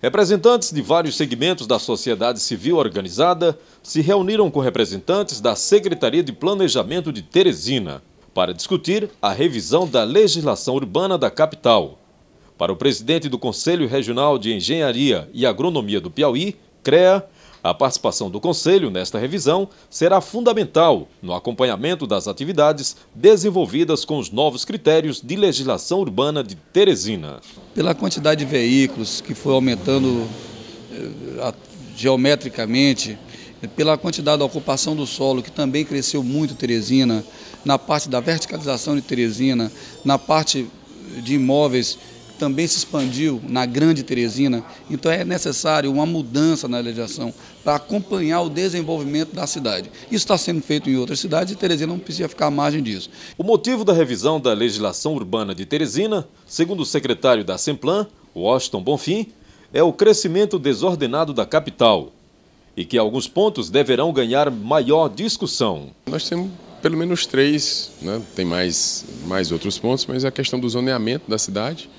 Representantes de vários segmentos da sociedade civil organizada se reuniram com representantes da Secretaria de Planejamento de Teresina para discutir a revisão da legislação urbana da capital. Para o presidente do Conselho Regional de Engenharia e Agronomia do Piauí, CREA, a participação do Conselho nesta revisão será fundamental no acompanhamento das atividades desenvolvidas com os novos critérios de legislação urbana de Teresina. Pela quantidade de veículos que foi aumentando eh, geometricamente, pela quantidade da ocupação do solo, que também cresceu muito Teresina, na parte da verticalização de Teresina, na parte de imóveis também se expandiu na Grande Teresina, então é necessário uma mudança na legislação para acompanhar o desenvolvimento da cidade. Isso está sendo feito em outras cidades e Teresina não precisa ficar à margem disso. O motivo da revisão da legislação urbana de Teresina, segundo o secretário da Semplan, Washington Bonfim, é o crescimento desordenado da capital e que alguns pontos deverão ganhar maior discussão. Nós temos pelo menos três, né? tem mais, mais outros pontos, mas é a questão do zoneamento da cidade,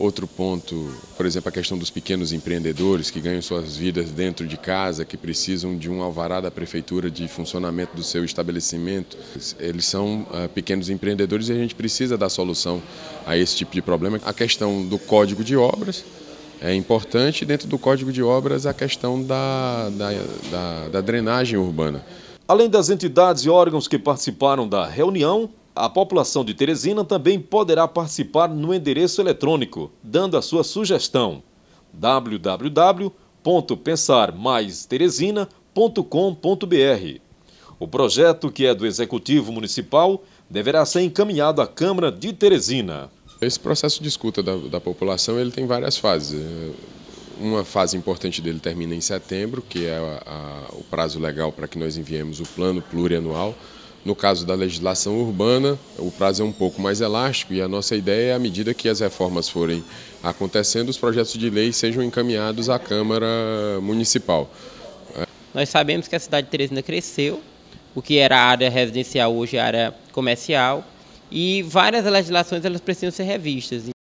Outro ponto, por exemplo, a questão dos pequenos empreendedores que ganham suas vidas dentro de casa, que precisam de um alvará da prefeitura de funcionamento do seu estabelecimento. Eles são uh, pequenos empreendedores e a gente precisa dar solução a esse tipo de problema. A questão do código de obras, é importante dentro do Código de Obras a questão da, da, da, da, drenagem urbana. Além das entidades e órgãos que participaram da reunião, a população de Teresina também poderá participar no endereço eletrônico, dando a sua sugestão www.pensarmaisteresina.com.br. O projeto, que é do Executivo Municipal, deverá ser encaminhado à Câmara de Teresina. Esse processo de escuta da, da população ele tem várias fases uma fase importante dele termina em setembro, que é a, a, o prazo legal para que nós enviemos o plano plurianual no caso da legislação urbana, o prazo é um pouco mais elástico e a nossa ideia é, à medida que as reformas forem acontecendo, os projetos de lei sejam encaminhados à Câmara Municipal. Nós sabemos que a cidade de Teresina cresceu, o que era área residencial hoje é área comercial, e várias legislações elas precisam ser revistas.